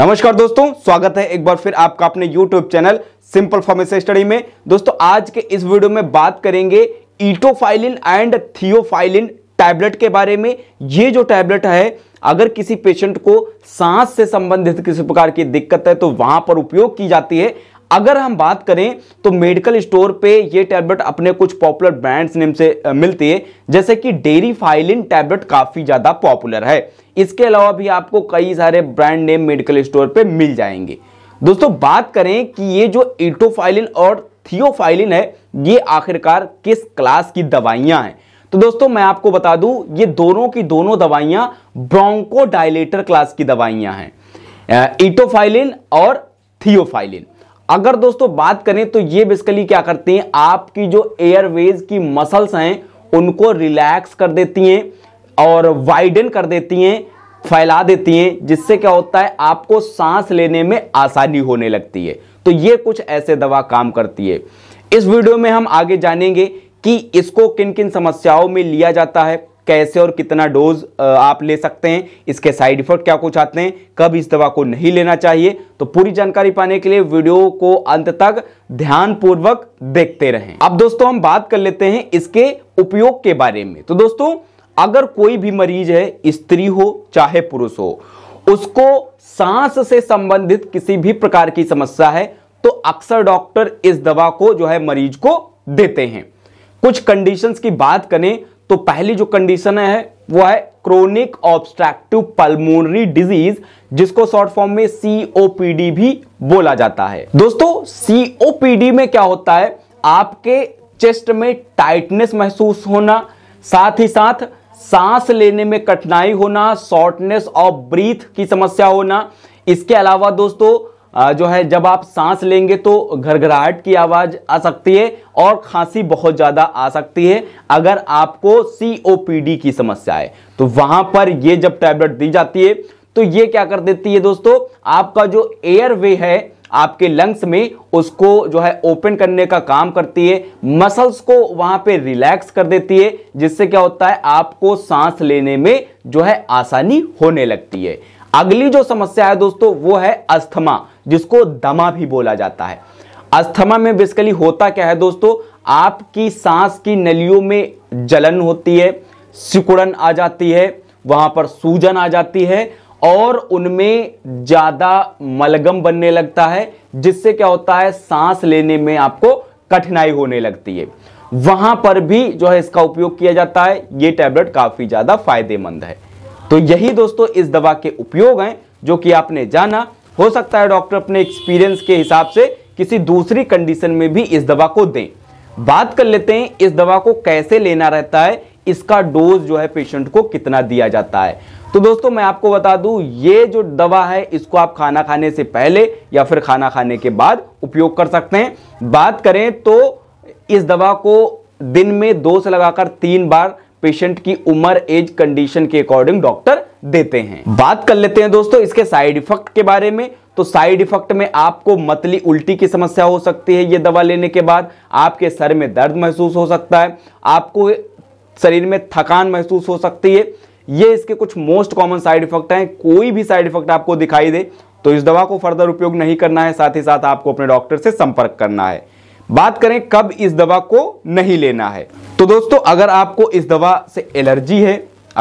नमस्कार दोस्तों स्वागत है एक बार फिर आपका अपने YouTube channel simple formation study में दोस्तों आज के इस वीडियो में बात करेंगे ईटोफाइलिन एंड थियोफाइलिन टैबलेट के बारे में ये जो टैबलेट है अगर किसी पेशेंट को सांस से संबंधित किसी प्रकार की दिक्कत है तो वहां पर उपयोग की जाती है अगर हम बात करें तो मेडिकल स्टोर पे ये टैबलेट अपने कुछ पॉपुलर ब्रांड्स नेम से मिलती है जैसे कि डेरी फाइलिन टैबलेट काफ़ी ज़्यादा पॉपुलर है इसके अलावा भी आपको कई सारे ब्रांड नेम मेडिकल स्टोर पे मिल जाएंगे दोस्तों बात करें कि ये जो इटोफाइलिन और थियोफाइलिन है ये आखिरकार किस क्लास की दवाइयां हैं तो दोस्तों मैं आपको बता दूं ये दोनों की दोनों दवाइयां ब्रोंकोडाइलेटर क्लास की दवाइयां हैं इटोफाइलिन और थियोफाइलिन अगर दोस्तों बात करें तो ये बेसिकली क्या करते हैं आपकी जो एयरवेज की मसल्स हैं उनको रिलैक्स कर देती हैं और वाइडन कर देती हैं फैला देती हैं जिससे क्या होता है आपको सांस लेने में आसानी होने लगती है तो ये कुछ ऐसे दवा काम करती है इस वीडियो में हम आगे जानेंगे कि इसको किन किन समस्याओं में लिया जाता है कैसे और कितना डोज आप ले सकते हैं इसके साइड इफेक्ट क्या कुछ आते हैं कब इस दवा को नहीं लेना चाहिए तो पूरी जानकारी पाने के लिए वीडियो को अंत तक ध्यानपूर्वक देखते रहें अब दोस्तों हम बात कर लेते हैं इसके उपयोग के बारे में तो दोस्तों अगर कोई भी मरीज है स्त्री हो चाहे पुरुष हो उसको सांस से संबंधित किसी भी प्रकार की समस्या है तो अक्सर डॉक्टर इस दवा को जो है मरीज को देते हैं कुछ कंडीशंस की बात करें तो पहली जो कंडीशन है वो है क्रोनिक ऑब्स्ट्रैक्टिव पल्मोनरी डिजीज जिसको शॉर्ट फॉर्म में सीओपीडी भी बोला जाता है दोस्तों सीओपीडी में क्या होता है आपके चेस्ट में टाइटनेस महसूस होना साथ ही साथ सांस लेने में कठिनाई होना शॉर्टनेस ऑफ ब्रीथ की समस्या होना इसके अलावा दोस्तों जो है जब आप सांस लेंगे तो घरघराहट की आवाज़ आ सकती है और खांसी बहुत ज़्यादा आ सकती है अगर आपको सी की समस्या है तो वहां पर ये जब टैबलेट दी जाती है तो ये क्या कर देती है दोस्तों आपका जो एयर वे है आपके लंग्स में उसको जो है ओपन करने का काम करती है मसल्स को वहां पे रिलैक्स कर देती है जिससे क्या होता है आपको सांस लेने में जो है आसानी होने लगती है अगली जो समस्या है दोस्तों वो है अस्थमा जिसको दमा भी बोला जाता है अस्थमा में बेसिकली होता क्या है दोस्तों आपकी सांस की नलियों में जलन होती है सिकुड़न आ जाती है वहां पर सूजन आ जाती है और उनमें ज़्यादा मलगम बनने लगता है जिससे क्या होता है सांस लेने में आपको कठिनाई होने लगती है वहां पर भी जो है इसका उपयोग किया जाता है ये टैबलेट काफ़ी ज़्यादा फायदेमंद है तो यही दोस्तों इस दवा के उपयोग हैं जो कि आपने जाना हो सकता है डॉक्टर अपने एक्सपीरियंस के हिसाब से किसी दूसरी कंडीशन में भी इस दवा को दें बात कर लेते हैं इस दवा को कैसे लेना रहता है इसका डोज जो है पेशेंट को कितना दिया जाता है तो दोस्तों मैं आपको बता दूं ये जो दवा है इसको आप खाना खाने से पहले या फिर खाना खाने के बाद उपयोग कर सकते हैं बात करें तो इस दवा को दिन में दो से लगाकर तीन बार पेशेंट की उम्र एज कंडीशन के अकॉर्डिंग डॉक्टर देते हैं बात कर लेते हैं दोस्तों इसके साइड इफेक्ट के बारे में तो साइड इफेक्ट में आपको मतली उल्टी की समस्या हो सकती है ये दवा लेने के बाद आपके सर में दर्द महसूस हो सकता है आपको शरीर में थकान महसूस हो सकती है ये इसके कुछ मोस्ट कॉमन साइड इफेक्ट हैं कोई भी साइड इफेक्ट आपको दिखाई दे तो इस दवा को फर्दर उपयोग नहीं करना है साथ ही साथ आपको अपने डॉक्टर से संपर्क करना है बात करें कब इस दवा को नहीं लेना है तो दोस्तों अगर आपको इस दवा से एलर्जी है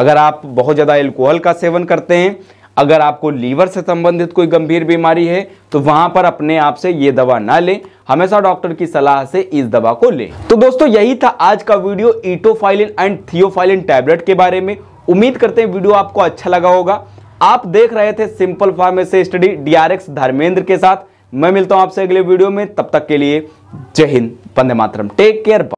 अगर आप बहुत ज़्यादा एल्कोहल का सेवन करते हैं अगर आपको लीवर से संबंधित कोई गंभीर बीमारी है तो वहां पर अपने आप से ये दवा ना लें हमेशा डॉक्टर की सलाह से इस दवा को लें तो दोस्तों यही था आज का video etofylline and theophylline tablet के बारे में उम्मीद करते हैं वीडियो आपको अच्छा लगा होगा आप देख रहे थे simple pharmacy study DRx Dharmendra के साथ मैं मिलता हूं आपसे अगले वीडियो में तब तक के लिए जय हिंद वंदे मातरम टेक केयर